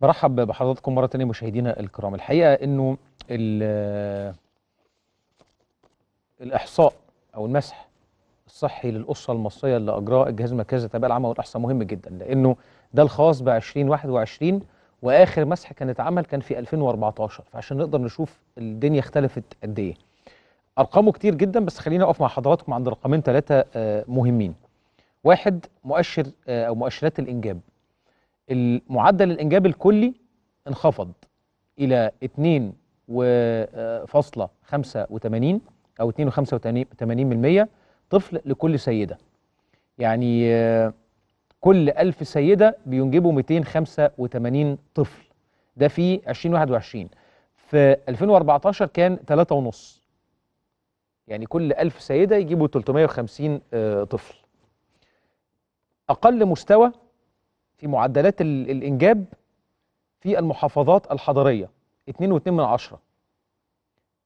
برحب بحضراتكم مرة ثانيه مشاهدينا الكرام الحقيقة أنه الإحصاء أو المسح الصحي للأسرة المصرية اللي أجراه الجهاز المركزي للتربية العامة والإحصاء مهم جدا لأنه ده الخاص ب 2021 وآخر مسح كان اتعمل كان في 2014 فعشان نقدر نشوف الدنيا اختلفت قد إيه أرقامه كتير جدا بس خلينا أقف مع حضراتكم عند رقمين ثلاثة آه، مهمين واحد مؤشر آه، أو مؤشرات الإنجاب معدل الانجاب الكلي انخفض الى 2.85 آه، او 2.85% طفل لكل سيده يعني آه، كل 1000 سيده بينجبوا 285 طفل ده في 2021 في 2014 كان 3.5 يعني كل 1000 سيده يجيبوا 350 آه، طفل اقل مستوى في معدلات الإنجاب في المحافظات الحضرية 2.2 من عشرة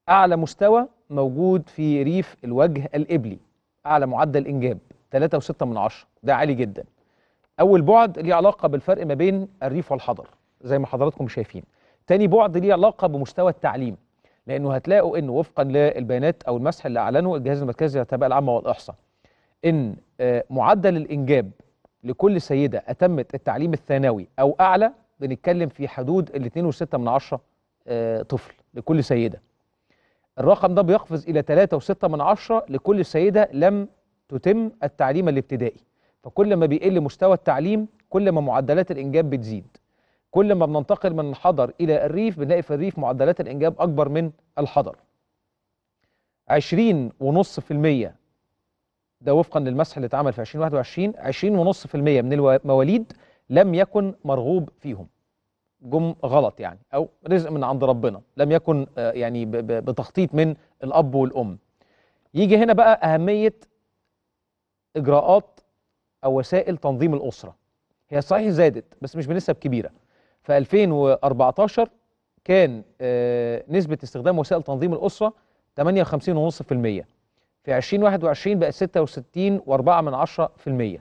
أعلى مستوى موجود في ريف الوجه الإبلي أعلى معدل إنجاب 3.6 من عشرة ده عالي جدا أول بعد ليه علاقة بالفرق ما بين الريف والحضر زي ما حضراتكم شايفين تاني بعد ليه علاقة بمستوى التعليم لأنه هتلاقوا أنه وفقا للبيانات أو المسح اللي أعلنه الجهاز المركزي للتربية العامة والإحصاء أن آه، معدل الإنجاب لكل سيدة أتمت التعليم الثانوي أو أعلى بنتكلم في حدود ال 2.6 من 10 آه، طفل لكل سيدة الرقم ده بيقفز إلى 3.6 من 10 لكل سيدة لم تتم التعليم الابتدائي فكل ما بيقل مستوى التعليم كل ما معدلات الإنجاب بتزيد كل ما بننتقل من الحضر إلى الريف بنلاقي في الريف معدلات الإنجاب أكبر من الحضر 20.5% ده وفقا للمسح اللي اتعمل في 2021 20.5% من المواليد لم يكن مرغوب فيهم جم غلط يعني او رزق من عند ربنا لم يكن آه، يعني بتخطيط من الاب والام يجي هنا بقى اهميه اجراءات او وسائل تنظيم الاسره هي صحيح زادت بس مش بنسب كبيره في 2014 كان آه، نسبه استخدام وسائل تنظيم الاسره 58.5% في 2021 بقت 66.4%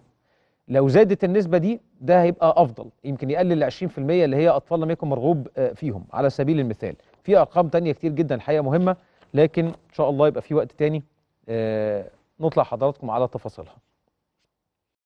لو زادت النسبة دي ده هيبقى أفضل يمكن يقلل ل 20% اللي هي أطفال لم يكن مرغوب آه، فيهم على سبيل المثال في أرقام تانية كتير جدا الحقيقة مهمة لكن إن شاء الله يبقى في وقت تاني آه، نطلع حضراتكم على تفاصيلها